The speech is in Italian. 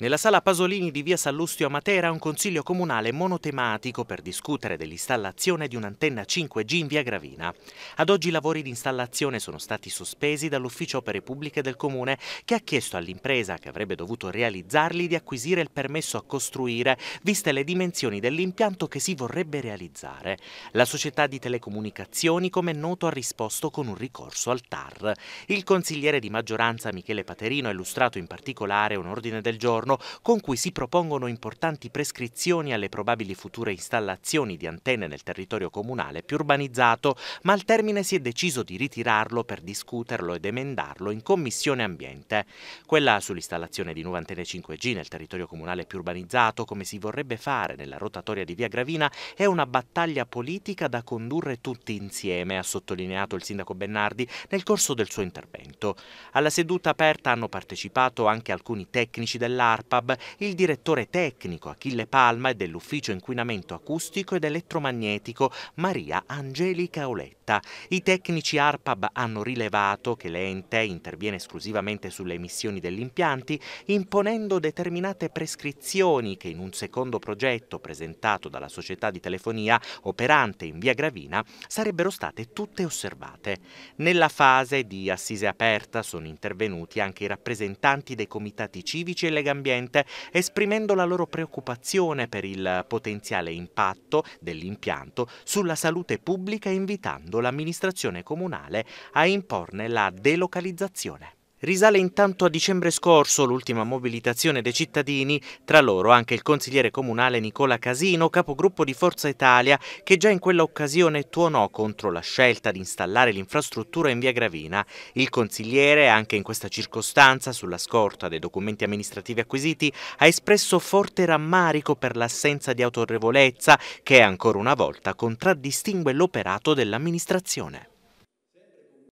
Nella sala Pasolini di via Sallustio a Matera un consiglio comunale monotematico per discutere dell'installazione di un'antenna 5G in via Gravina. Ad oggi i lavori di installazione sono stati sospesi dall'Ufficio Opere Pubbliche del Comune che ha chiesto all'impresa che avrebbe dovuto realizzarli di acquisire il permesso a costruire viste le dimensioni dell'impianto che si vorrebbe realizzare. La società di telecomunicazioni, come è noto, ha risposto con un ricorso al TAR. Il consigliere di maggioranza Michele Paterino ha illustrato in particolare un ordine del giorno giorno con cui si propongono importanti prescrizioni alle probabili future installazioni di antenne nel territorio comunale più urbanizzato, ma al termine si è deciso di ritirarlo per discuterlo ed emendarlo in Commissione Ambiente. Quella sull'installazione di nuove antenne 5G nel territorio comunale più urbanizzato, come si vorrebbe fare nella rotatoria di Via Gravina, è una battaglia politica da condurre tutti insieme, ha sottolineato il sindaco Bennardi nel corso del suo intervento. Alla seduta aperta hanno partecipato anche alcuni tecnici dell'arte dell'ARPAB, il direttore tecnico Achille Palma e dell'Ufficio Inquinamento Acustico ed Elettromagnetico Maria Angelica Oletta. I tecnici ARPAB hanno rilevato che l'ente interviene esclusivamente sulle emissioni degli impianti, imponendo determinate prescrizioni che in un secondo progetto presentato dalla società di telefonia operante in via Gravina sarebbero state tutte osservate. Nella fase di assise aperta sono intervenuti anche i rappresentanti dei comitati civici e legambientali ambiente, esprimendo la loro preoccupazione per il potenziale impatto dell'impianto sulla salute pubblica e invitando l'amministrazione comunale a imporne la delocalizzazione. Risale intanto a dicembre scorso l'ultima mobilitazione dei cittadini, tra loro anche il consigliere comunale Nicola Casino, capogruppo di Forza Italia, che già in quella occasione tuonò contro la scelta di installare l'infrastruttura in via Gravina. Il consigliere, anche in questa circostanza, sulla scorta dei documenti amministrativi acquisiti, ha espresso forte rammarico per l'assenza di autorevolezza che ancora una volta contraddistingue l'operato dell'amministrazione.